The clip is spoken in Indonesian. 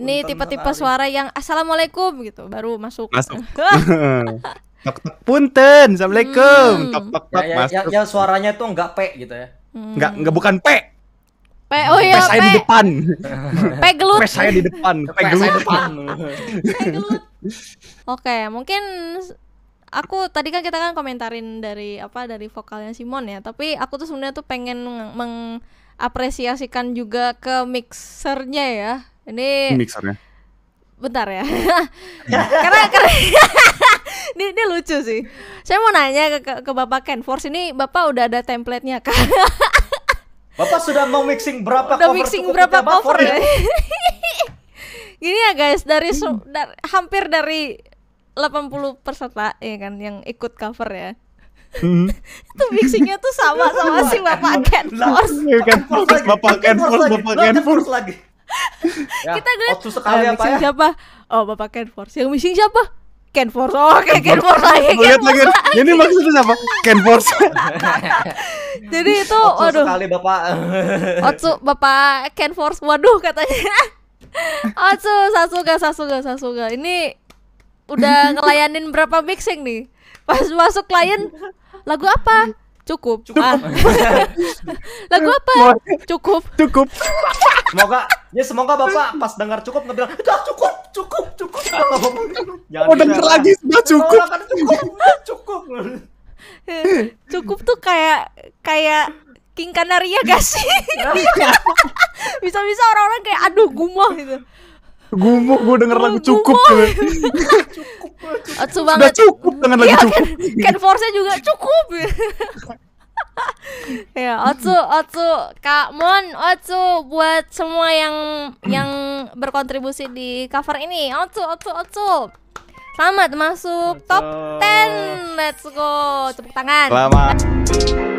ini tipe-tipe suara yang assalamualaikum gitu baru masuk. Masuk. tok tok punten, assalamualaikum. Hmm. Tok tok tok ya, ya, Yang, ya, suaranya tuh enggak pe gitu ya. Hmm. Enggak enggak bukan pe. Pe oh iya. pe saya di depan. Pe gelut. Pe saya di depan. Pe gelut. gelut. Oke, mungkin aku tadi kan kita kan komentarin dari apa dari vokalnya Simon ya tapi aku tuh sebenarnya tuh pengen mengapresiasikan juga ke mixernya ya ini mixernya. Bentar ya. karena karena ini, ini lucu sih. Saya mau nanya ke, ke, ke Bapak Ken Force ini Bapak udah ada template-nya kan? Bapak sudah mau mixing berapa udah cover? mixing berapa cover ya? Gini ya guys, dari hmm. da hampir dari 80 peserta ya kan yang ikut cover ya. Hmm. itu mixingnya tuh sama sama iya, si bapak iya. Ken iya kan, Bapak Ken Force, bapak Ken Force, bapak Ken Force lagi. ya, kita gue waktu sekali eh, apa ya siapa oh bapak Ken Force yang missing siapa Ken Force oh kayak Ken Force lagi Ken lagi ini maksudnya siapa Ken Force jadi itu waduh sekali bapak otsu bapak Ken Force waduh katanya otsu Sasuga Sasuga Sasuga ini udah ngelayanin berapa mixing nih pas masuk klien lagu apa cukup cukup ah. lagu apa cukup cukup semoga Ya semoga Bapak pas dengar cukup ngebilang, "Udah cukup, cukup, cukup." Oh, Jangan oh, denger lagi sudah cukup. Kan cukup. Cukup. cukup tuh kayak kayak King Kanaria gak sih? Bisa-bisa orang-orang kayak aduh gumoh gitu. Gumoh gue denger lagu cukup cukup. cukup. Sudah cukup dengan lagu iya, kan, cukup. Ken force-nya juga cukup ya Otsu Otsu Kak Mon Otsu buat semua yang yang berkontribusi di cover ini Otsu Otsu Otsu Selamat masuk Otsu. top 10 Let's go Tepuk tangan Selamat